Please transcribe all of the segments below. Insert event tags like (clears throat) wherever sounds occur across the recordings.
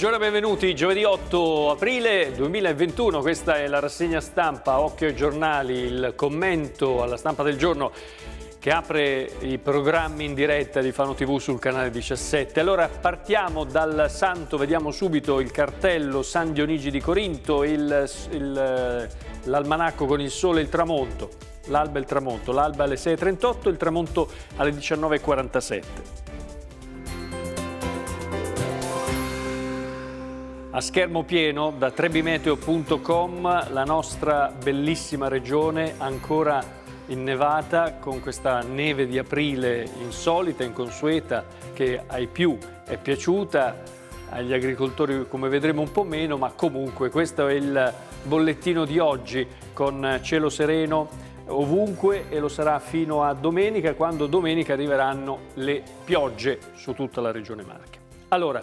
Buongiorno e benvenuti, giovedì 8 aprile 2021, questa è la rassegna stampa Occhio ai giornali, il commento alla stampa del giorno che apre i programmi in diretta di Fano TV sul canale 17. Allora partiamo dal santo, vediamo subito il cartello San Dionigi di Corinto, l'almanacco con il sole e il tramonto, l'alba e il tramonto, l'alba alle 6.38, il tramonto alle 19.47. A schermo pieno da trebimeteo.com la nostra bellissima regione ancora innevata con questa neve di aprile insolita, inconsueta, che ai più è piaciuta, agli agricoltori come vedremo un po' meno, ma comunque questo è il bollettino di oggi con cielo sereno ovunque e lo sarà fino a domenica quando domenica arriveranno le piogge su tutta la regione Marche. Allora,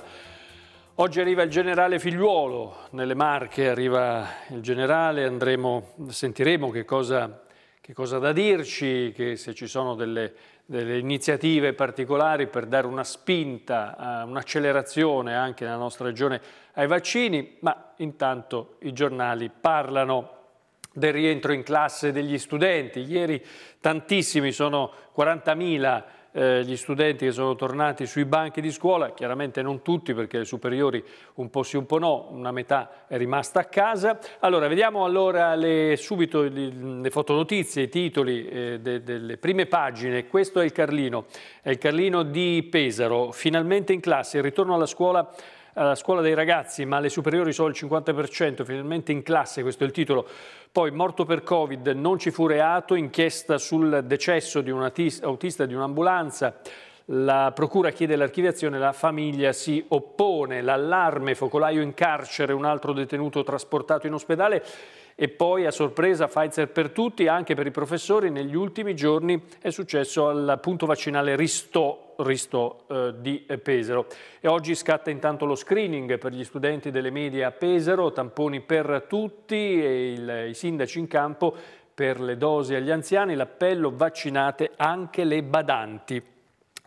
Oggi arriva il generale Figliuolo, nelle Marche arriva il generale, andremo, sentiremo che cosa, che cosa da dirci, se ci sono delle, delle, iniziative particolari per dare una spinta, un'accelerazione anche nella nostra regione ai vaccini, ma intanto i giornali parlano del rientro in classe degli studenti. Ieri tantissimi, sono 40.000 eh, gli studenti che sono tornati sui banchi di scuola, chiaramente non tutti perché le superiori un po' sì un po' no, una metà è rimasta a casa. Allora vediamo allora le, subito le, le fotonotizie, i titoli eh, de, delle prime pagine. Questo è il Carlino, è il Carlino di Pesaro, finalmente in classe, il ritorno alla scuola alla scuola dei ragazzi, ma alle superiori solo il 50%, finalmente in classe, questo è il titolo. Poi morto per Covid, non ci fu reato, inchiesta sul decesso di un autista di un'ambulanza. La procura chiede l'archiviazione, la famiglia si oppone, l'allarme, focolaio in carcere, un altro detenuto trasportato in ospedale. E poi a sorpresa Pfizer per tutti, anche per i professori, negli ultimi giorni è successo al punto vaccinale Ristò Risto eh, di Pesero. E oggi scatta intanto lo screening per gli studenti delle medie a Pesero, tamponi per tutti e il, i sindaci in campo per le dosi agli anziani, l'appello vaccinate anche le badanti.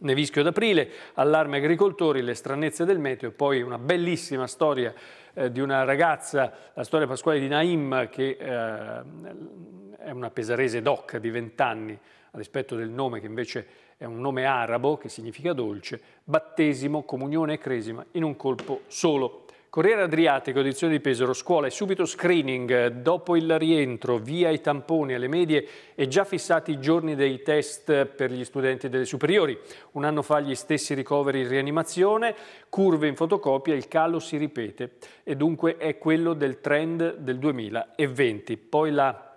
Nevischio d'aprile, allarme agricoltori, le stranezze del meteo e poi una bellissima storia eh, di una ragazza, la storia pasquale di Naim, che eh, è una pesarese doc di 20 anni, a rispetto del nome che invece è un nome arabo che significa dolce, battesimo, comunione e cresima in un colpo solo. Corriere Adriatico, edizione di Pesaro, scuola e subito screening. Dopo il rientro, via i tamponi alle medie e già fissati i giorni dei test per gli studenti delle superiori. Un anno fa gli stessi ricoveri in rianimazione, curve in fotocopia, il calo si ripete e dunque è quello del trend del 2020. Poi la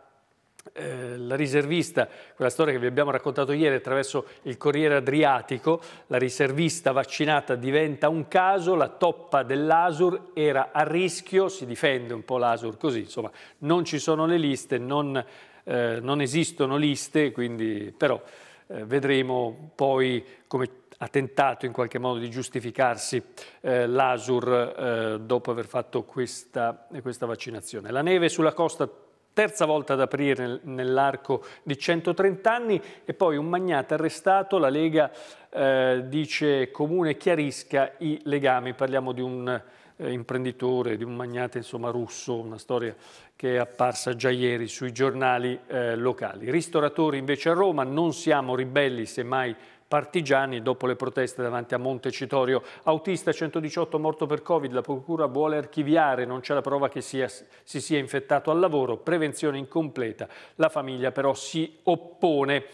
eh, la riservista, quella storia che vi abbiamo raccontato ieri attraverso il Corriere Adriatico, la riservista vaccinata diventa un caso, la toppa dell'Asur era a rischio, si difende un po' l'Asur così, insomma non ci sono le liste, non, eh, non esistono liste, quindi però eh, vedremo poi come ha tentato in qualche modo di giustificarsi eh, l'Asur eh, dopo aver fatto questa, questa vaccinazione. La neve sulla costa Terza volta ad aprire nell'arco di 130 anni e poi un magnate arrestato, la Lega eh, dice comune chiarisca i legami, parliamo di un eh, imprenditore, di un magnate insomma, russo, una storia che è apparsa già ieri sui giornali eh, locali. Ristoratori invece a Roma, non siamo ribelli semmai partigiani dopo le proteste davanti a Montecitorio. Autista 118 morto per Covid, la procura vuole archiviare, non c'è la prova che sia, si sia infettato al lavoro, prevenzione incompleta. La famiglia però si oppone.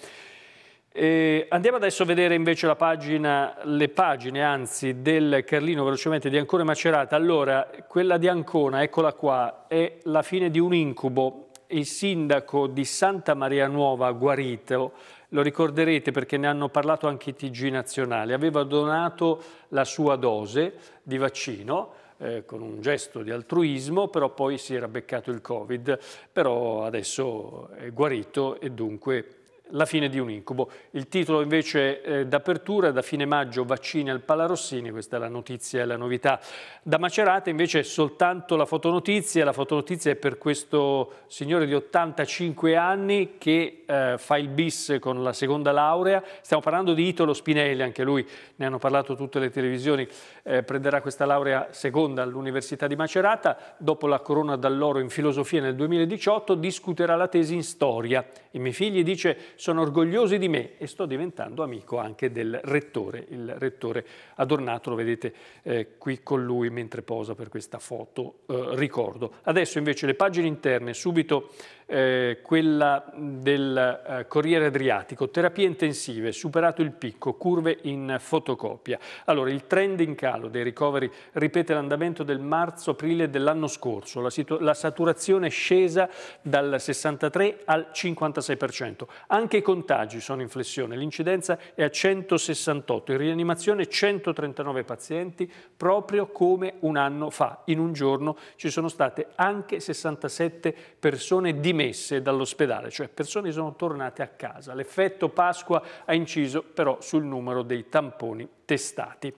Eh, andiamo adesso a vedere invece pagina, le pagine anzi, del Carlino velocemente di Ancona e Macerata. Allora, quella di Ancona, eccola qua, è la fine di un incubo. Il sindaco di Santa Maria Nuova, Guarito, lo ricorderete perché ne hanno parlato anche i TG nazionali, aveva donato la sua dose di vaccino eh, con un gesto di altruismo, però poi si era beccato il Covid, però adesso è guarito e dunque la fine di un incubo. Il titolo invece eh, d'apertura, da fine maggio vaccini al Palarossini, questa è la notizia e la novità. Da Macerata invece soltanto la fotonotizia, la fotonotizia è per questo signore di 85 anni che eh, fa il bis con la seconda laurea, stiamo parlando di Italo Spinelli, anche lui ne hanno parlato tutte le televisioni, eh, prenderà questa laurea seconda all'Università di Macerata, dopo la corona d'alloro in filosofia nel 2018 discuterà la tesi in storia. I miei figli dice sono orgogliosi di me e sto diventando amico anche del rettore, il rettore Adornato, lo vedete eh, qui con lui mentre posa per questa foto, eh, ricordo. Adesso invece le pagine interne, subito eh, quella del eh, Corriere Adriatico, terapie intensive, superato il picco, curve in fotocopia. Allora, il trend in calo dei ricoveri ripete l'andamento del marzo-aprile dell'anno scorso, la, la, saturazione è scesa dal 63 al 56%, anche i contagi sono in flessione, l'incidenza è a 168, in rianimazione 139 pazienti, proprio come un anno fa, in un giorno ci sono state anche 67 persone di dimesse dall'ospedale, cioè persone sono tornate a casa. L'effetto Pasqua ha inciso però sul numero dei tamponi testati.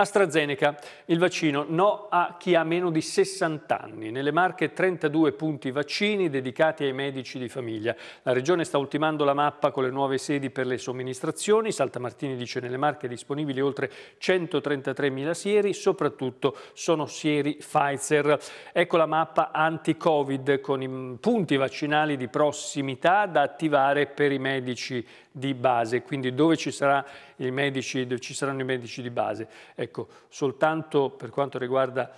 AstraZeneca, il vaccino no a chi ha meno di 60 anni. Nelle Marche 32 punti vaccini dedicati ai medici di famiglia. La Regione sta ultimando la mappa con le nuove sedi per le somministrazioni. Saltamartini dice nelle Marche disponibili oltre 133.000 sieri, soprattutto sono sieri Pfizer. Ecco la mappa anti-Covid con i punti vaccinali di prossimità da attivare per i medici di base, quindi dove ci, sarà medici, dove ci saranno i medici di base. Ecco, Ecco, soltanto per quanto riguarda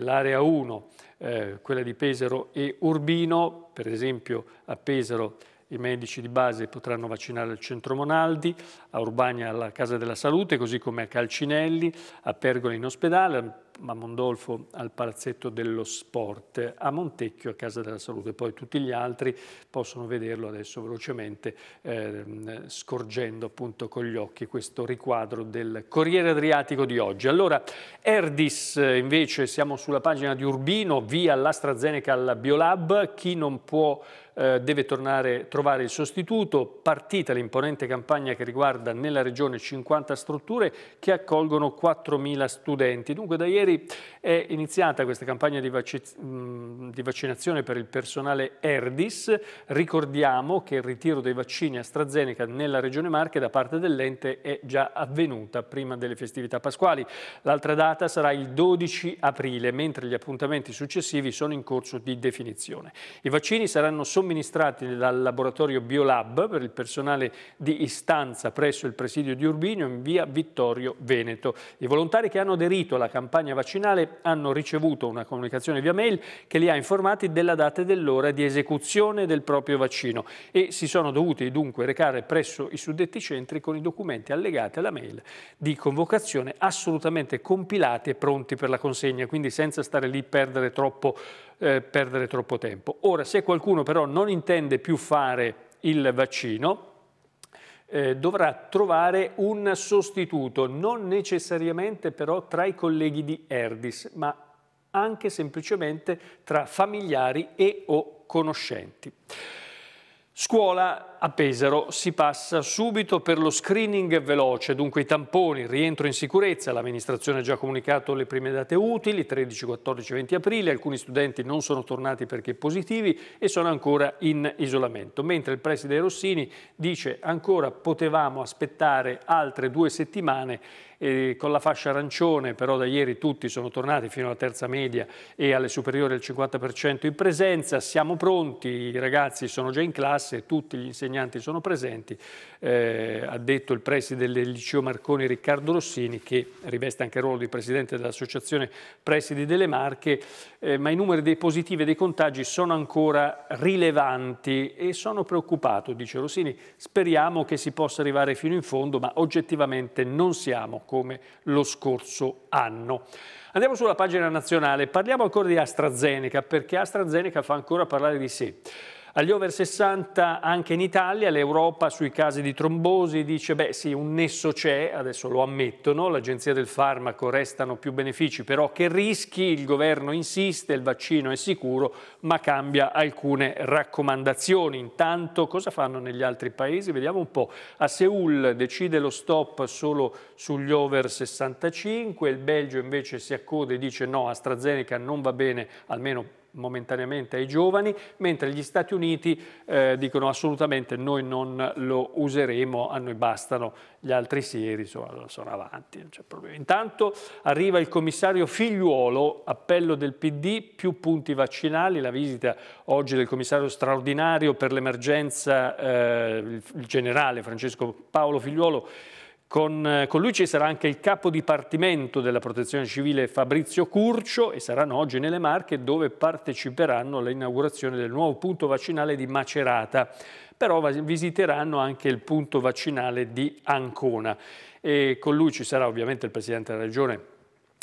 l'area 1, eh, quella di Pesaro e Urbino, per esempio a Pesaro i medici di base potranno vaccinare al Centro Monaldi, a Urbania alla Casa della Salute, così come a Calcinelli, a Pergola in ospedale, a Mondolfo al Palazzetto dello Sport, a Montecchio a Casa della Salute, poi tutti gli altri possono vederlo adesso velocemente ehm, scorgendo appunto con gli occhi questo riquadro del Corriere Adriatico di oggi. Allora Erdis invece siamo sulla pagina di Urbino, via l'AstraZeneca al Biolab, chi non può eh, deve tornare, a trovare il sostituto, partita l'imponente campagna che riguarda nella regione 50 strutture che accolgono 4.000 studenti. Dunque da ieri Ieri è iniziata questa campagna di, vac di, vaccinazione per il personale Erdis. Ricordiamo che il ritiro dei vaccini AstraZeneca nella Regione Marche da parte dell'ente è già avvenuta prima delle festività pasquali. L'altra data sarà il 12 aprile, mentre gli appuntamenti successivi sono in corso di definizione. I vaccini saranno somministrati dal laboratorio Biolab per il personale di istanza presso il presidio di Urbino in via Vittorio Veneto. I volontari che hanno aderito alla campagna vaccinale hanno ricevuto una comunicazione via mail che li ha informati della data e dell'ora di esecuzione del proprio vaccino e si sono dovuti dunque recare presso i suddetti centri con i documenti allegati alla mail di convocazione assolutamente compilati e pronti per la consegna, quindi senza stare lì perdere troppo, eh, perdere troppo tempo. Ora, se qualcuno però non intende più fare il vaccino, eh, dovrà trovare un sostituto, non necessariamente però tra i colleghi di Erdis, ma anche semplicemente tra familiari e o conoscenti. Scuola, a Pesaro si passa subito per lo screening veloce, dunque i tamponi, rientro in sicurezza, l'amministrazione ha già comunicato le prime date utili, 13, 14, 20 aprile, alcuni studenti non sono tornati perché positivi e sono ancora in isolamento, mentre il preside Rossini dice ancora potevamo aspettare altre due settimane eh, con la fascia arancione, però da ieri tutti sono tornati fino alla terza media e alle superiori al 50% in presenza, siamo pronti, i ragazzi sono già in classe, tutti gli insegnanti insegnanti sono presenti, eh, ha detto il preside del liceo Marconi Riccardo Rossini, che riveste anche il ruolo di presidente dell'associazione Presidi delle Marche, eh, ma i numeri dei positivi e dei contagi sono ancora rilevanti e sono preoccupato, dice Rossini, speriamo che si possa arrivare fino in fondo, ma oggettivamente non siamo come lo scorso anno. Andiamo sulla pagina nazionale, parliamo ancora di AstraZeneca perché AstraZeneca fa ancora parlare di sé. Agli over 60 anche in Italia l'Europa sui casi di trombosi dice beh sì un nesso c'è, adesso lo ammettono, l'agenzia del farmaco restano più benefici però che rischi, il governo insiste, il vaccino è sicuro ma cambia alcune raccomandazioni. Intanto cosa fanno negli altri paesi? Vediamo un po'. A Seul decide lo stop solo sugli over 65, il Belgio invece si accode e dice no AstraZeneca non va bene almeno momentaneamente ai giovani, mentre gli Stati Uniti eh, dicono assolutamente noi non lo useremo, a noi bastano gli altri sieri, insomma, sono avanti, non c'è problema. Intanto arriva il commissario Figliuolo, appello del PD, più punti vaccinali, la visita oggi del commissario straordinario per l'emergenza, eh, il generale Francesco Paolo Figliuolo, con, eh, con, lui ci sarà anche il capo dipartimento della protezione civile Fabrizio Curcio e saranno oggi nelle Marche dove parteciperanno all'inaugurazione del nuovo punto vaccinale di Macerata. Però visiteranno anche il punto vaccinale di Ancona. E con lui ci sarà ovviamente il Presidente della Regione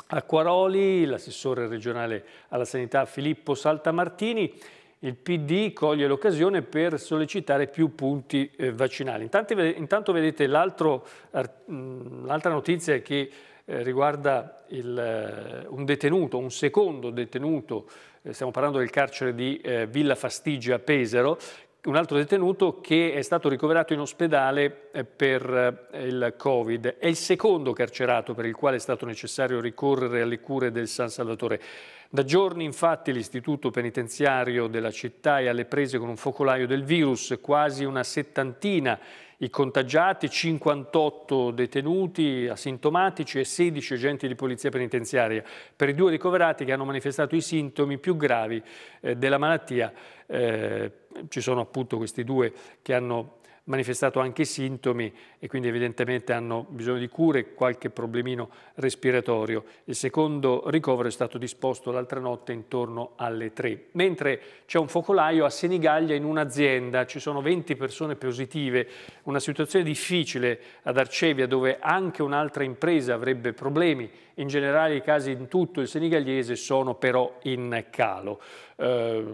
Acquaroli, l'assessore regionale alla sanità Filippo Saltamartini il PD coglie l'occasione per sollecitare più punti eh, vaccinali. Intanto, intanto vedete mm, l'altra notizia che eh, riguarda il, eh, un detenuto, un secondo detenuto, eh, stiamo parlando del carcere di eh, Villa Fastigia a Pesaro, un altro detenuto che è stato ricoverato in ospedale eh, per il Covid. È il secondo carcerato per il quale è stato necessario ricorrere alle cure del San Salvatore. Da giorni infatti l'istituto penitenziario della città è alle prese con un focolaio del virus, quasi una settantina i contagiati, 58 detenuti asintomatici e 16 agenti di polizia penitenziaria per i due ricoverati che hanno manifestato i sintomi più gravi eh, della malattia. Eh, ci sono appunto questi due che hanno manifestato anche sintomi e quindi evidentemente hanno bisogno di cure, e qualche problemino respiratorio. Il secondo ricovero è stato disposto l'altra notte intorno alle 3. Mentre c'è un focolaio a Senigallia in un'azienda, ci sono 20 persone positive, una situazione difficile ad Arcevia dove anche un'altra impresa avrebbe problemi. In generale i casi in tutto il senegalese sono però in calo eh,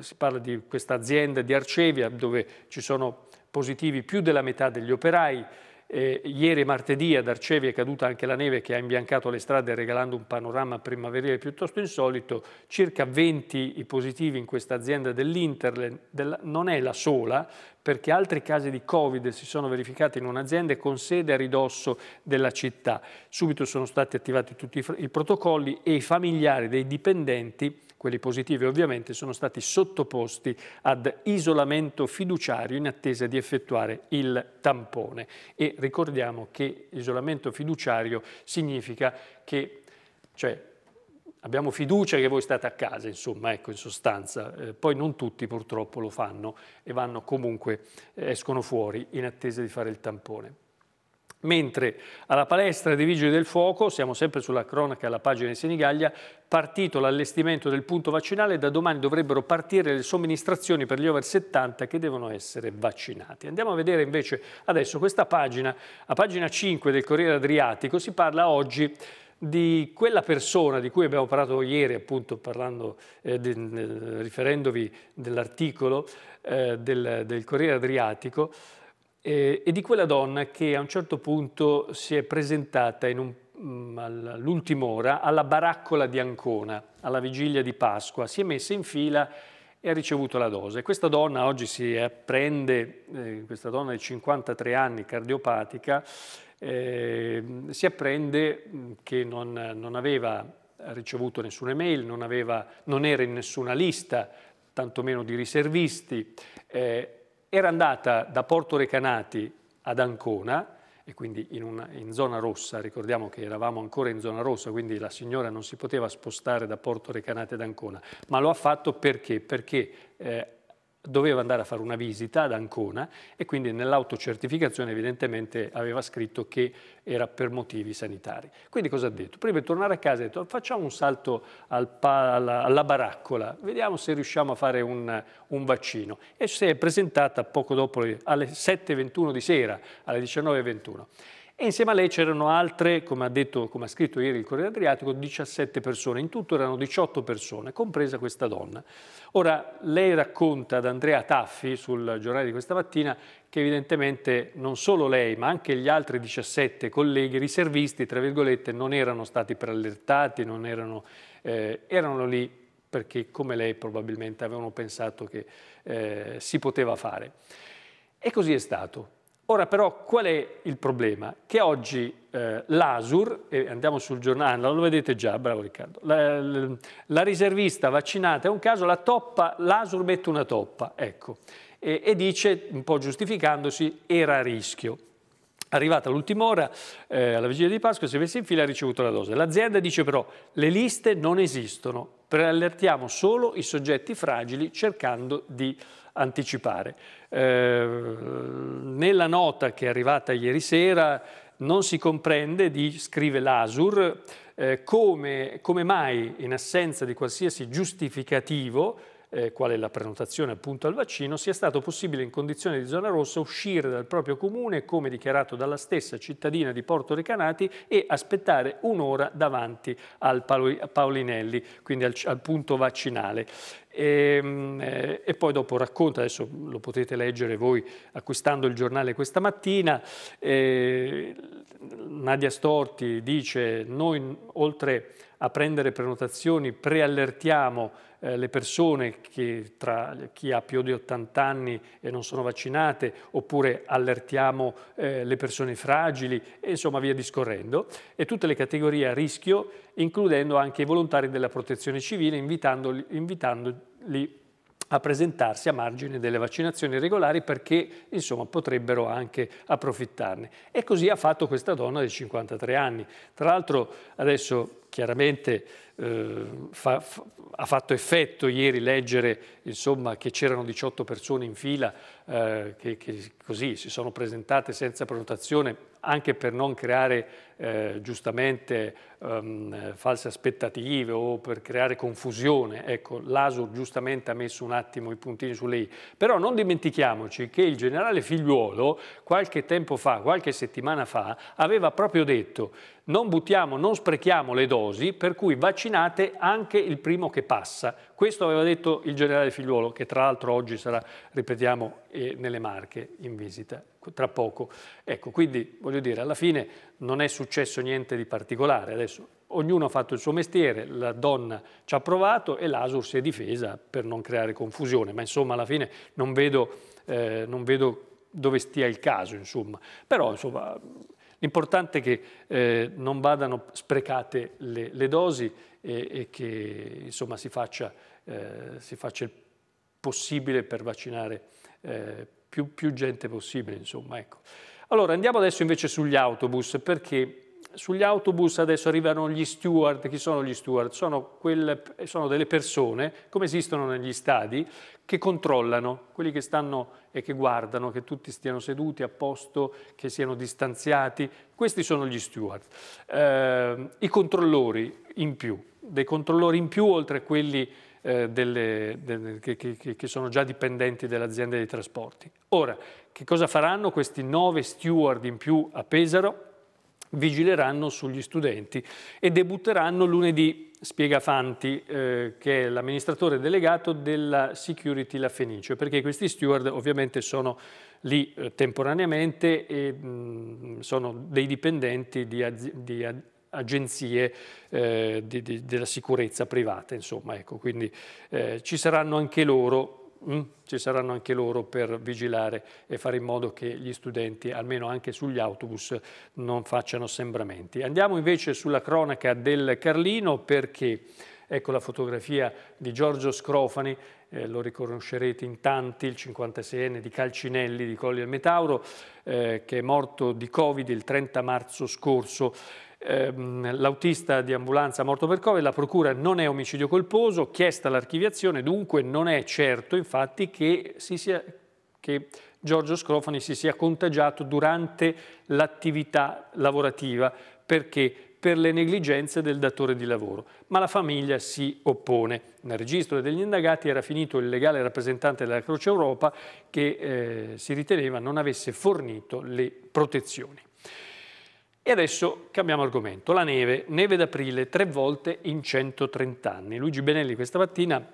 si parla di questa azienda di Arcevia dove ci sono positivi più della metà degli operai, eh, ieri martedì ad Arcevia è caduta anche la neve che ha imbiancato le strade regalando un panorama primaverile piuttosto insolito, circa 20 i positivi in questa azienda dell'Interland, del, non è la sola perché altri casi di Covid si sono verificati in un'azienda con sede a ridosso della città. Subito sono stati attivati tutti i, i protocolli e i familiari dei dipendenti quelli positivi ovviamente, sono stati sottoposti ad isolamento fiduciario in attesa di effettuare il tampone. E ricordiamo che isolamento fiduciario significa che cioè, abbiamo fiducia che voi state a casa, insomma, ecco, in sostanza. Eh, poi non tutti purtroppo lo fanno e vanno comunque, eh, escono fuori in attesa di fare il tampone. Mentre alla palestra dei Vigili del Fuoco, siamo sempre sulla cronaca alla pagina di Senigallia, partito l'allestimento del punto vaccinale, da domani dovrebbero partire le somministrazioni per gli over 70 che devono essere vaccinati. Andiamo a vedere invece adesso questa pagina, a pagina 5 del Corriere Adriatico, si parla oggi di quella persona di cui abbiamo parlato ieri, appunto parlando, eh, de, eh, riferendovi dell'articolo eh, del, del Corriere Adriatico, eh, e di quella donna che a un certo punto si è presentata mm, all'ultima ora alla baraccola di Ancona, alla vigilia di Pasqua, si è messa in fila e ha ricevuto la dose. Questa donna oggi si apprende, eh, questa donna di 53 anni, cardiopatica, eh, si apprende mm, che non, non aveva ricevuto nessuna mail, non, aveva, non era in nessuna lista, tantomeno di riservisti, eh, era andata da Porto Recanati ad Ancona, e quindi in, una, in, zona rossa, ricordiamo che eravamo ancora in zona rossa, quindi la signora non si poteva spostare da Porto Recanati ad Ancona, ma lo ha fatto perché? Perché eh, doveva andare a fare una visita ad Ancona e quindi nell'autocertificazione evidentemente aveva scritto che era per motivi sanitari. Quindi cosa ha detto? Prima di tornare a casa ha detto facciamo un salto al alla, alla, baraccola, vediamo se riusciamo a fare un, un vaccino. E si è presentata poco dopo alle 7.21 di sera, alle 19.21 e insieme a lei c'erano altre, come ha, detto, come ha scritto ieri il Corriere Adriatico, 17 persone, in tutto erano 18 persone, compresa questa donna. Ora, lei racconta ad Andrea Taffi sul giornale di questa mattina che evidentemente non solo lei, ma anche gli altri 17 colleghi riservisti, tra virgolette, non erano stati preallertati, non erano, eh, erano lì perché come lei probabilmente avevano pensato che eh, si poteva fare. E così è stato. Ora però qual è il problema? Che oggi eh, l'ASUR, e andiamo sul giornale, ah, lo vedete già, bravo Riccardo, la, la, la riservista vaccinata è un caso, la toppa, l'ASUR mette una toppa, ecco, e, e dice, un po' giustificandosi, era a rischio. Arrivata all'ultima ora, eh, alla vigilia di Pasqua, si è messa in fila e ha ricevuto la dose. L'azienda dice però le liste non esistono, preallertiamo solo i soggetti fragili cercando di anticipare. Eh, nella nota che è arrivata ieri sera non si comprende, di, scrive l'ASUR, eh, come, come mai in assenza di qualsiasi giustificativo eh, quale la prenotazione appunto al vaccino, sia stato possibile in condizione di zona rossa uscire dal proprio comune, come dichiarato dalla stessa cittadina di Porto Recanati, e aspettare un'ora davanti al Paolinelli, quindi al, al punto vaccinale. E, ehm, eh, e, poi dopo racconta, adesso lo potete leggere voi acquistando il giornale questa mattina, eh, Nadia Storti dice noi oltre a prendere prenotazioni preallertiamo eh, le persone che tra chi ha più di 80 anni e non sono vaccinate oppure allertiamo eh, le persone fragili e insomma via discorrendo e tutte le categorie a rischio includendo anche i volontari della protezione civile invitando, invitando lì a presentarsi a margine delle vaccinazioni regolari perché insomma potrebbero anche approfittarne. E così ha fatto questa donna di 53 anni. Tra l'altro adesso chiaramente eh, fa, fa, ha fatto effetto ieri leggere insomma, che c'erano 18 persone in fila eh, che, che così si sono presentate senza prenotazione anche per non creare eh, giustamente ehm, false aspettative o per creare confusione. Ecco, l'Asur giustamente ha messo un attimo i puntini sulle i. Però non dimentichiamoci che il generale Figliuolo qualche tempo fa, qualche settimana fa, aveva proprio detto non buttiamo, non sprechiamo le dosi, per cui vaccinate anche il primo che passa. Questo aveva detto il generale Figliuolo, che tra l'altro oggi sarà, ripetiamo, eh, nelle Marche in visita, tra poco. Ecco, quindi voglio dire, alla fine non è successo successo niente di particolare. Adesso ognuno ha fatto il suo mestiere, la donna ci ha provato e l'Asur si è difesa per non creare confusione, ma insomma alla fine non vedo, eh, non vedo dove stia il caso, insomma. Però insomma, l'importante è che eh, non vadano sprecate le, le dosi e, e, che insomma, si, faccia, eh, si, faccia, il possibile per vaccinare eh, più, più gente possibile. Insomma, ecco. Allora andiamo adesso invece sugli autobus perché sugli autobus adesso arrivano gli steward, chi sono gli steward? Sono, quelle, sono, delle persone, come esistono negli stadi, che controllano, quelli che stanno e che guardano, che tutti stiano seduti a posto, che siano distanziati, questi sono gli steward. Eh, I controllori in più, dei controllori in più oltre a quelli eh, delle, delle, che, che, che, sono già dipendenti dell'azienda dei trasporti. Ora, che cosa faranno questi nove steward in più a Pesaro? Vigileranno sugli studenti e debutteranno lunedì, spiega Fanti, eh, che è l'amministratore delegato della Security La Fenice, perché questi steward ovviamente sono lì eh, temporaneamente e mh, mm, sono dei dipendenti di, aziende agenzie eh, di, di, della sicurezza privata, insomma, ecco, quindi eh, ci saranno anche loro Mm, ci saranno anche loro per vigilare e fare in modo che gli studenti, almeno anche sugli autobus, non facciano sembramenti. Andiamo invece sulla cronaca del Carlino perché ecco la fotografia di Giorgio Scrofani, eh, lo riconoscerete in tanti, il 56enne di Calcinelli di Colli del Metauro, eh, che è morto di Covid il 30 marzo scorso. Ehm, l'autista di ambulanza morto per Covid, la procura non è omicidio colposo, chiesta l'archiviazione, dunque non è certo infatti che, sia, che Giorgio Scrofani si sia contagiato durante l'attività lavorativa, perché per le negligenze del datore di lavoro, ma la famiglia si oppone. Nel registro degli indagati era finito il legale rappresentante della Croce Europa che eh, si riteneva non avesse fornito le protezioni. E adesso cambiamo argomento, la neve, neve d'aprile, tre volte in 130 anni. Luigi Benelli questa mattina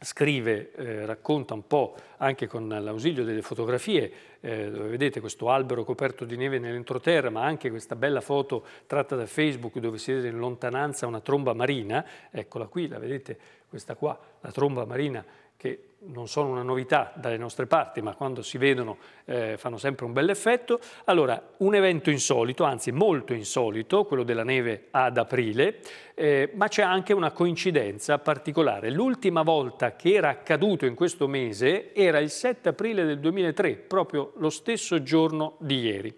scrive, eh, racconta un po' anche con l'ausilio delle fotografie, eh, dove vedete questo albero coperto di neve nell'entroterra, ma anche questa bella foto tratta da Facebook dove si vede in lontananza una tromba marina, eccola qui, la vedete questa qua, la tromba marina che non sono una novità dalle nostre parti, ma quando si vedono eh, fanno sempre un bel effetto. Allora, un evento insolito, anzi molto insolito, quello della neve ad aprile, eh, ma c'è anche una coincidenza particolare. L'ultima volta che era accaduto in questo mese era il 7 aprile del 2003, proprio lo stesso giorno di ieri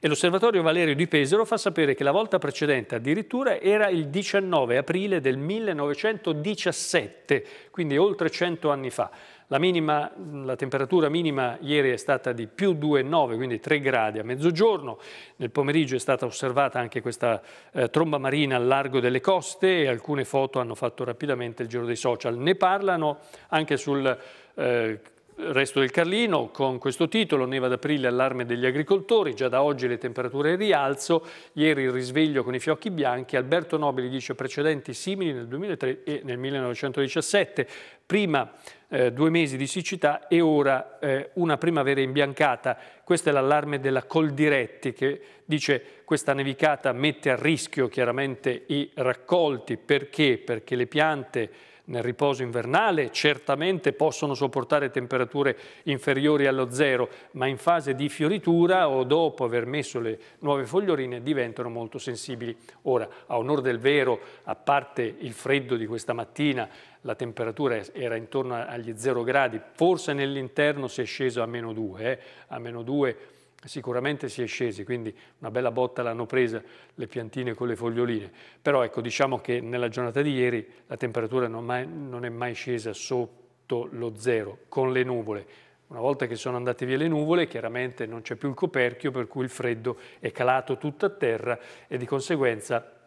e l'osservatorio Valerio di Pesaro fa sapere che la volta precedente addirittura era il 19 aprile del 1917, quindi oltre 100 anni fa. La, minima, la, temperatura minima ieri è stata di più 2,9, quindi 3 gradi a mezzogiorno. Nel pomeriggio è stata osservata anche questa eh, tromba marina al largo delle coste e alcune foto hanno fatto rapidamente il giro dei social. Ne parlano anche sul eh, il resto del Carlino con questo titolo, neva d'aprile allarme degli agricoltori, già da oggi le temperature in rialzo, ieri il risveglio con i fiocchi bianchi, Alberto Nobili dice precedenti simili nel 2003 e nel 1917, prima eh, due mesi di siccità e ora eh, una primavera imbiancata, questo è l'allarme della Coldiretti che dice questa nevicata mette a rischio chiaramente i raccolti, perché? Perché le piante nel riposo invernale certamente possono sopportare temperature inferiori allo zero, ma in fase di fioritura o dopo aver messo le nuove foglioline diventano molto sensibili. Ora, a onore del vero, a parte il freddo di questa mattina, la temperatura era intorno agli 0 gradi, forse nell'interno si è sceso a meno 2, eh? a meno 2 Sicuramente si è scesi, quindi una bella botta l'hanno presa le piantine con le foglioline, però ecco diciamo che nella giornata di ieri la temperatura non, mai, non è mai scesa sotto lo zero con le nuvole. Una volta che sono andate via le nuvole, chiaramente non c'è più il coperchio, per cui il freddo è calato tutto a terra e di conseguenza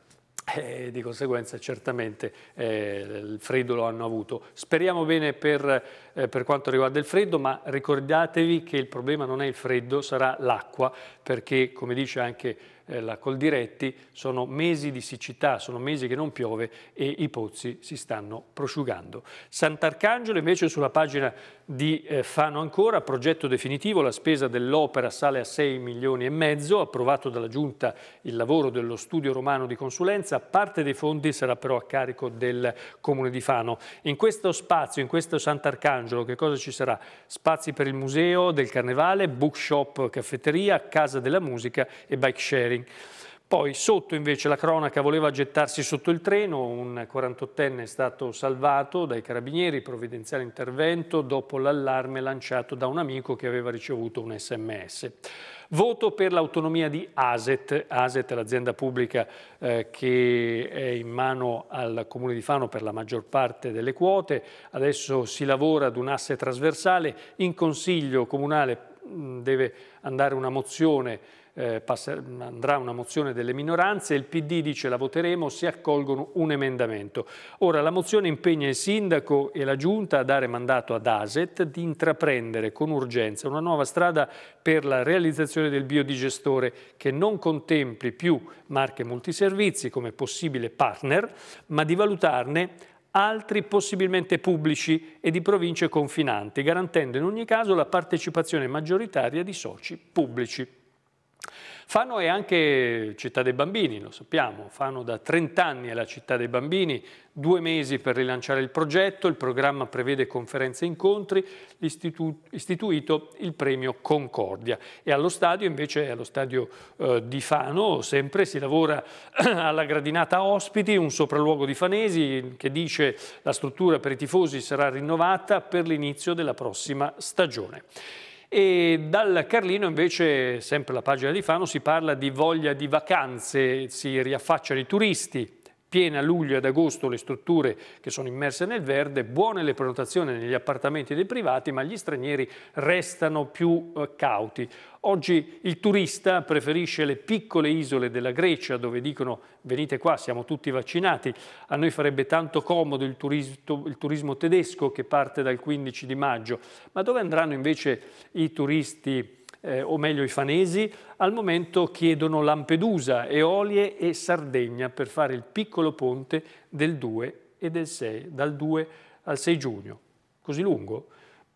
e eh, di conseguenza certamente eh, il freddo lo hanno avuto. Speriamo bene per, eh, per, quanto riguarda il freddo, ma ricordatevi che il problema non è il freddo, sarà l'acqua, perché come dice anche eh, la Coldiretti, sono mesi di siccità, sono mesi che non piove e i pozzi si stanno prosciugando. Sant'Arcangelo invece sulla pagina di eh, Fano ancora, progetto definitivo, la spesa dell'opera sale a 6 milioni e mezzo, approvato dalla Giunta il lavoro dello studio romano di consulenza, parte dei fondi sarà però a carico del Comune di Fano. In questo spazio, in questo Sant'Arcangelo, che cosa ci sarà? Spazi per il museo del Carnevale, bookshop, caffetteria, casa della musica e bike sharing. Building. Poi sotto invece la cronaca voleva gettarsi sotto il treno, un 48enne è stato salvato dai carabinieri, provvidenziale intervento, dopo l'allarme lanciato da un amico che aveva ricevuto un sms. Voto per l'autonomia di ASET, ASET è l'azienda pubblica eh, che è in mano al Comune di Fano per la maggior parte delle quote, adesso si lavora ad un asse trasversale, in Consiglio Comunale mh, mm, deve andare una mozione eh, andrà una mozione delle minoranze, il PD dice la voteremo se accolgono un emendamento. Ora la mozione impegna il sindaco e la giunta a dare mandato ad ASET di intraprendere con urgenza una nuova strada per la realizzazione del biodigestore che non contempli più marche multiservizi come possibile partner, ma di valutarne altri possibilmente pubblici e di province confinanti, garantendo in ogni caso la partecipazione maggioritaria di soci pubblici. Fano è anche città dei bambini, lo sappiamo, Fano da 30 anni è la città dei bambini, due mesi per rilanciare il progetto, il programma prevede conferenze e incontri, istitu istituito il premio Concordia e allo stadio invece, allo stadio eh, di Fano, sempre si lavora (clears throat) alla gradinata ospiti, un sopralluogo di Fanesi che dice la struttura per i tifosi sarà rinnovata per l'inizio della prossima stagione. E dal Carlino invece, sempre la pagina di Fano, si parla di voglia di vacanze, si riaffacciano i turisti, piene a luglio ed agosto le strutture che sono immerse nel verde, buone le prenotazioni negli appartamenti dei privati, ma gli stranieri restano più eh, cauti. Oggi il turista preferisce le piccole isole della Grecia dove dicono venite qua, siamo tutti vaccinati. A noi farebbe tanto comodo il, turisto, il turismo tedesco che parte dal 15 di maggio. Ma dove andranno invece i turisti eh, o meglio i fanesi, al momento chiedono Lampedusa, Eolie e Sardegna per fare il piccolo ponte del 2 e del 6, dal 2 al 6 giugno. Così lungo?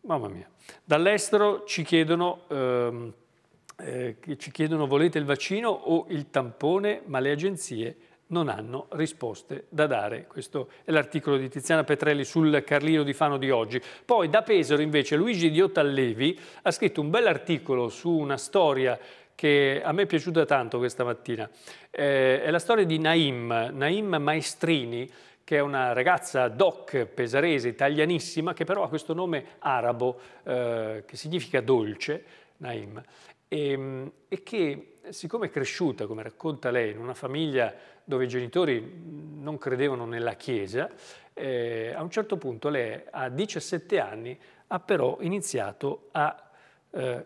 Mamma mia. Dall'estero ci chiedono... Ehm, eh, ci chiedono volete il vaccino o il tampone, ma le agenzie non hanno risposte da dare. Questo è l'articolo di Tiziana Petrelli sul Carlino di Fano di oggi. Poi da Pesaro invece Luigi Diotallevi ha scritto un bell'articolo su una storia che a me è piaciuta tanto questa mattina. Eh, è la storia di Naim, Naim Maestrini, che è una ragazza doc pesarese, italianissima, che però ha questo nome arabo, eh, che significa dolce, Naim, e, ehm, e che siccome è cresciuta, come racconta lei, in una famiglia dove i genitori non credevano nella Chiesa, eh, a un certo punto lei a 17 anni ha però iniziato a eh,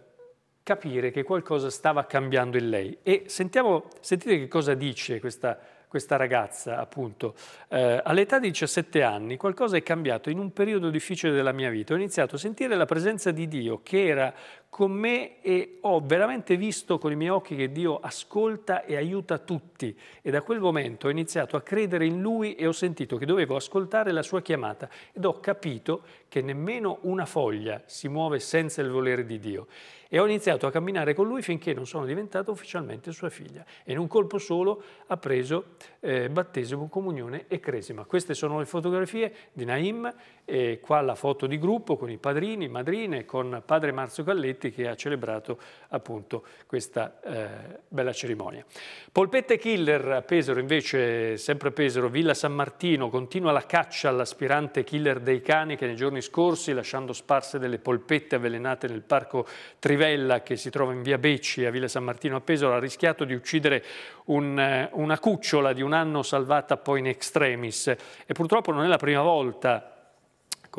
capire che qualcosa stava cambiando in lei. E sentiamo, sentite che cosa dice questa, questa ragazza, appunto. Eh, all'età di 17 anni qualcosa è cambiato in un periodo difficile della mia vita. Ho iniziato a sentire la presenza di Dio che era con me e ho veramente visto con i miei occhi che Dio ascolta e aiuta tutti e da quel momento ho iniziato a credere in Lui e ho sentito che dovevo ascoltare la sua chiamata ed ho capito che nemmeno una foglia si muove senza il volere di Dio e ho iniziato a camminare con Lui finché non sono diventata ufficialmente sua figlia e in un colpo solo ha preso eh, battesimo, comunione e cresima. Queste sono le fotografie di Naim, e eh, qua la foto di gruppo con i padrini, madrine, con padre Marzo Galletti Filippi che ha celebrato appunto questa eh, bella cerimonia. Polpette killer a Pesaro invece, sempre a Pesaro, Villa San Martino, continua la caccia all'aspirante killer dei cani che nei giorni scorsi, lasciando sparse delle polpette avvelenate nel parco Trivella che si trova in via Becci a Villa San Martino a Pesaro, ha rischiato di uccidere un, eh, una cucciola di un anno salvata poi in extremis. E purtroppo non è la prima volta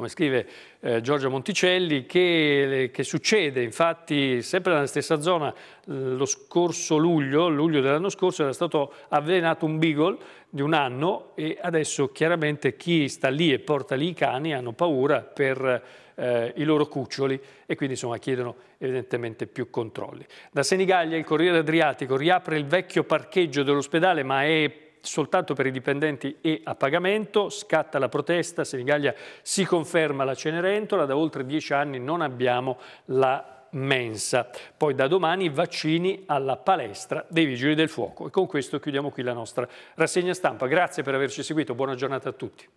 come scrive eh, Giorgio Monticelli, che, eh, che, succede infatti sempre nella stessa zona lo scorso luglio, luglio dell'anno scorso era stato avvelenato un beagle di un anno e adesso chiaramente chi sta lì e porta lì i cani hanno paura per eh, i loro cuccioli e quindi insomma chiedono evidentemente più controlli. Da Senigallia il Corriere Adriatico riapre il vecchio parcheggio dell'ospedale ma è soltanto per i dipendenti e a pagamento, scatta la protesta, Senigallia si conferma la Cenerentola, da oltre dieci anni non abbiamo la mensa. Poi da domani vaccini alla palestra dei Vigili del Fuoco. E con questo chiudiamo qui la nostra rassegna stampa. Grazie per averci seguito, buona giornata a tutti.